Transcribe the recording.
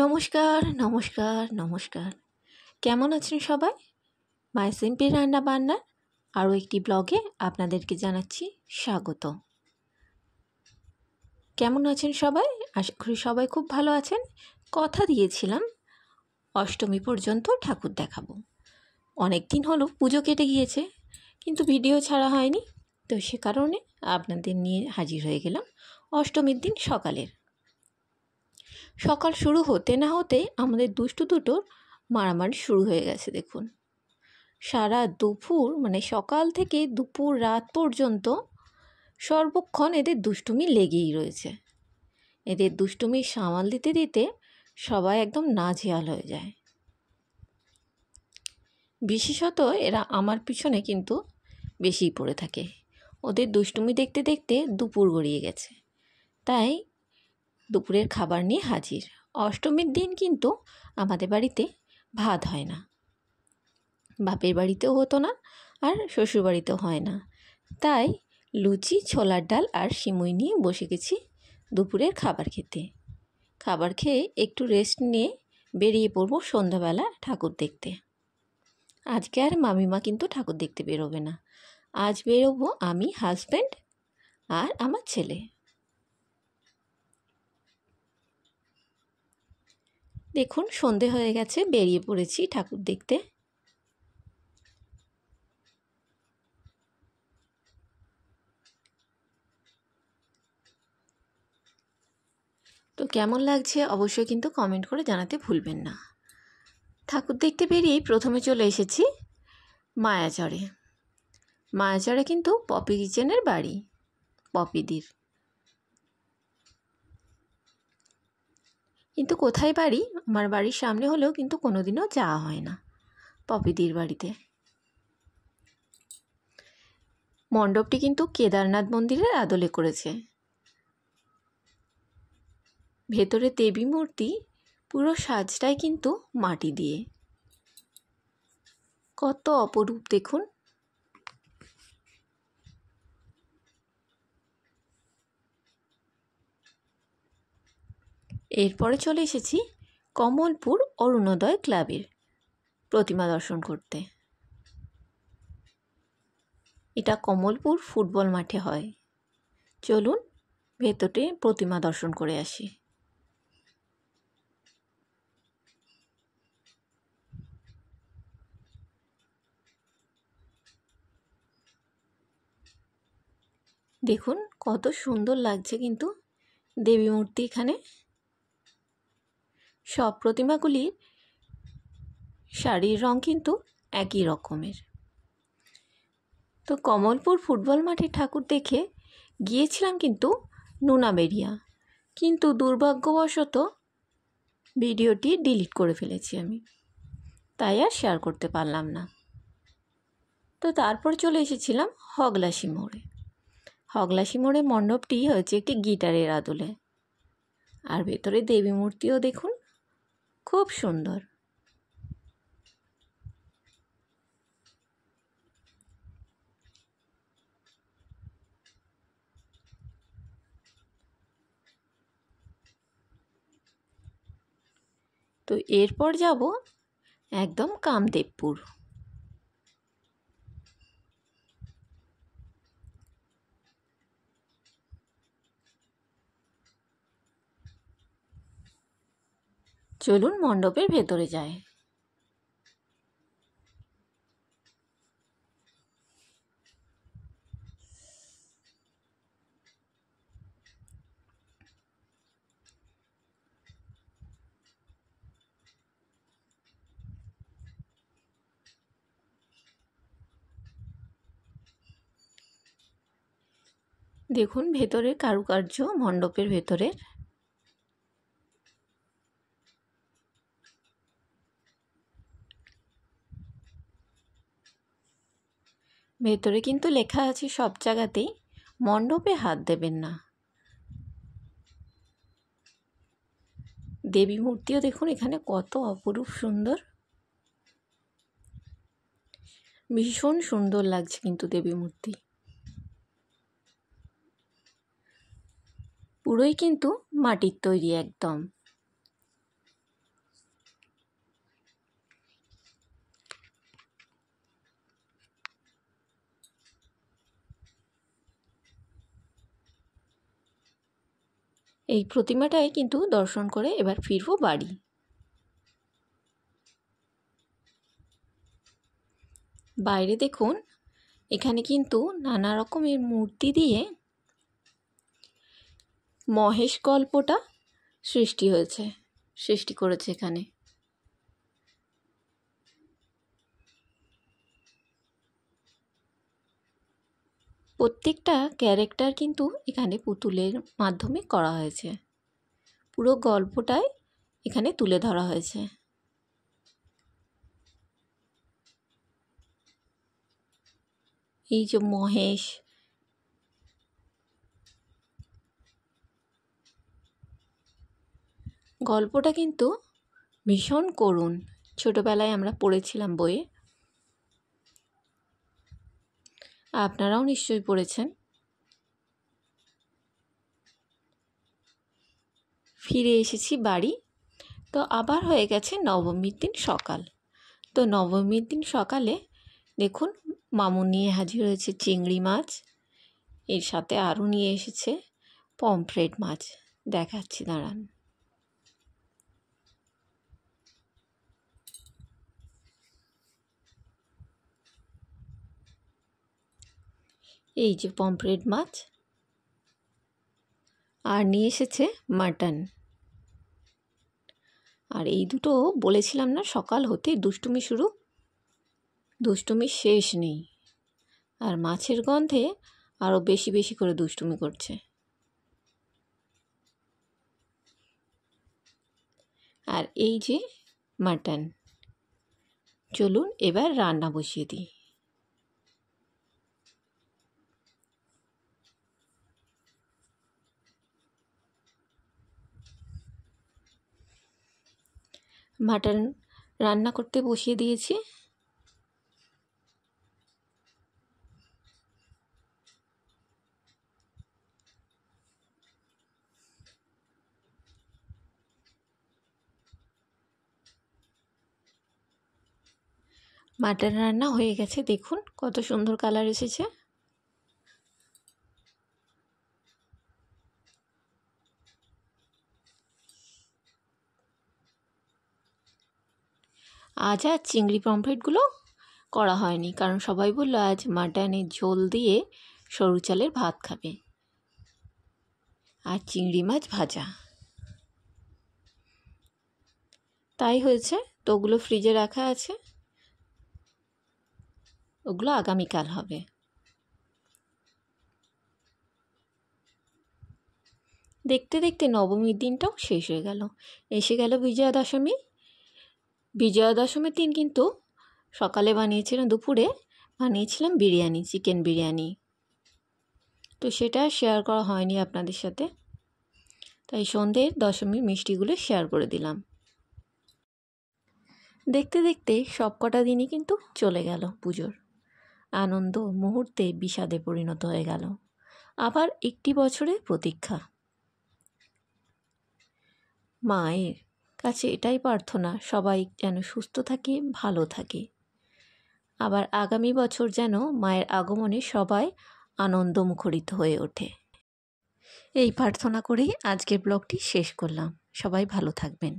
নমস্কার নমস্কার নমস্কার কেমন আছেন সবাই মাই সিম্পি রান্না বান্নার আরও একটি ব্লগে আপনাদেরকে জানাচ্ছি স্বাগত কেমন আছেন সবাই আশা করি সবাই খুব ভালো আছেন কথা দিয়েছিলাম অষ্টমী পর্যন্ত ঠাকুর দেখাবো অনেক দিন হলো পুজো কেটে গিয়েছে কিন্তু ভিডিও ছাড়া হয়নি তো সে কারণে আপনাদের নিয়ে হাজির হয়ে গেলাম অষ্টমীর দিন সকালের সকাল শুরু হতে না হতে আমাদের দুষ্টু দুটোর মারামারি শুরু হয়ে গেছে দেখুন সারা দুপুর মানে সকাল থেকে দুপুর রাত পর্যন্ত সর্বক্ষণ এদের দুষ্টুমি লেগেই রয়েছে এদের দুষ্টুমি সামাল দিতে দিতে সবাই একদম নাজেহাল হয়ে যায় বিশেষত এরা আমার পিছনে কিন্তু বেশি পড়ে থাকে ওদের দুষ্টুমি দেখতে দেখতে দুপুর গড়িয়ে গেছে তাই দুপুরের খাবার নিয়ে হাজির অষ্টমীর দিন কিন্তু আমাদের বাড়িতে ভাত হয় না বাপের বাড়িতেও হতো না আর শ্বশুরবাড়িতেও হয় না তাই লুচি ছোলার ডাল আর সিমুই নিয়ে বসে গেছি দুপুরের খাবার খেতে খাবার খেয়ে একটু রেস্ট নিয়ে বেরিয়ে পড়ব সন্ধ্যাবেলা ঠাকুর দেখতে আজকে আর মামিমা কিন্তু ঠাকুর দেখতে বেরোবে না আজ বেরোবো আমি হাজব্যান্ড আর আমার ছেলে দেখুন সন্ধে হয়ে গেছে বেরিয়ে পড়েছি ঠাকুর দেখতে তো কেমন লাগছে অবশ্যই কিন্তু কমেন্ট করে জানাতে ভুলবেন না ঠাকুর দেখতে বেরিয়েই প্রথমে চলে এসেছি মায়াচরে মায়াচরে কিন্তু পপি কিচেনের বাড়ি পপিদির কিন্তু কোথায় বাড়ি আমার বাড়ির সামনে হলেও কিন্তু কোনোদিনও যাওয়া হয় না পপিদির বাড়িতে মণ্ডপটি কিন্তু কেদারনাথ মন্দিরের আদলে করেছে ভেতরে দেবী মূর্তি পুরো সাজটাই কিন্তু মাটি দিয়ে কত অপরূপ দেখুন এরপরে চলে এসেছি কমলপুর অরুণোদয় ক্লাবের প্রতিমা দর্শন করতে এটা কমলপুর ফুটবল মাঠে হয় চলুন ভেতরে প্রতিমা দর্শন করে আসি দেখুন কত সুন্দর লাগছে কিন্তু দেবী মূর্তি এখানে সব প্রতিমাগুলির শাড়ির রং কিন্তু একই রকমের তো কমলপুর ফুটবল মাঠে ঠাকুর দেখে গিয়েছিলাম কিন্তু নুনাবেরিয়া কিন্তু দুর্ভাগ্যবশত ভিডিওটি ডিলিট করে ফেলেছি আমি তাই আর শেয়ার করতে পারলাম না তো তারপর চলে এসেছিলাম হগলাসি মোড়ে হগলাসি মোড়ে মণ্ডপটি হয়েছে একটি গিটারের আদলে আর ভেতরে দেবী মূর্তিও দেখুন খুব সুন্দর তো এরপর যাব একদম কামদেবপুর চলুন মণ্ডপের ভেতরে যায় দেখুন ভেতরে কারুকার্য মণ্ডপের ভেতরের ভেতরে কিন্তু লেখা আছে সব জায়গাতেই মণ্ডপে হাত দেবেন না দেবী মূর্তিও দেখুন এখানে কত অপরূপ সুন্দর ভীষণ সুন্দর লাগছে কিন্তু দেবী মূর্তি পুরোই কিন্তু মাটির তৈরি একদম এই প্রতিমাটাই কিন্তু দর্শন করে এবার ফিরব বাড়ি বাইরে দেখুন এখানে কিন্তু নানা রকমের মূর্তি দিয়ে মহেশ গল্পটা সৃষ্টি হয়েছে সৃষ্টি করেছে এখানে প্রত্যেকটা ক্যারেক্টার কিন্তু এখানে পুতুলের মাধ্যমে করা হয়েছে পুরো গল্পটাই এখানে তুলে ধরা হয়েছে এই যে মহেশ গল্পটা কিন্তু ভীষণ করুণ ছোটোবেলায় আমরা পড়েছিলাম বইয়ে আপনারাও নিশ্চয়ই পড়েছেন ফিরে এসেছি বাড়ি তো আবার হয়ে গেছে নবমীর দিন সকাল তো নবমীর দিন সকালে দেখুন মামু নিয়ে হাজির হয়েছে চিংড়ি মাছ এর সাথে আরও নিয়ে এসেছে পমফ্রেট মাছ দেখাচ্ছি দাঁড়ান এই যে পম্পরেট মাছ আর নিয়ে এসেছে মাটন আর এই দুটো বলেছিলাম না সকাল হতে দুষ্টুমি শুরু দুষ্টুমি শেষ নেই আর মাছের গন্ধে আরও বেশি বেশি করে দুষ্টুমি করছে আর এই যে মাটন চলুন এবার রান্না বসিয়ে দিই ভাটার রান্না করতে বসিয়ে দিয়েছি মাটন রান্না হয়ে গেছে দেখুন কত সুন্দর কালার এসেছে আজ আর চিংড়ি পমফ্রেটগুলো করা হয়নি কারণ সবাই বললো আজ মাটনের ঝোল দিয়ে সরু চালের ভাত খাবে আর চিংড়ি মাছ ভাজা তাই হয়েছে তো ওগুলো ফ্রিজে রাখা আছে ওগুলো আগামীকাল হবে দেখতে দেখতে নবমীর দিনটাও শেষ হয়ে গেল এসে গেল বিজয়া দশমী বিজয়া দশমীর দিন কিন্তু সকালে বানিয়েছিলাম দুপুরে বানিয়েছিলাম বিরিয়ানি চিকেন বিরিয়ানি তো সেটা শেয়ার করা হয়নি আপনাদের সাথে তাই সন্ধ্যে দশমীর মিষ্টিগুলো শেয়ার করে দিলাম দেখতে দেখতে সব কটা দিনই কিন্তু চলে গেল পুজোর আনন্দ মুহূর্তে বিষাদে পরিণত হয়ে গেল আবার একটি বছরের প্রতীক্ষা মায়ের কাছে এটাই প্রার্থনা সবাই যেন সুস্থ থাকে ভালো থাকে আবার আগামী বছর যেন মায়ের আগমনে সবাই আনন্দ মুখরিত হয়ে ওঠে এই প্রার্থনা করেই আজকের ব্লগটি শেষ করলাম সবাই ভালো থাকবেন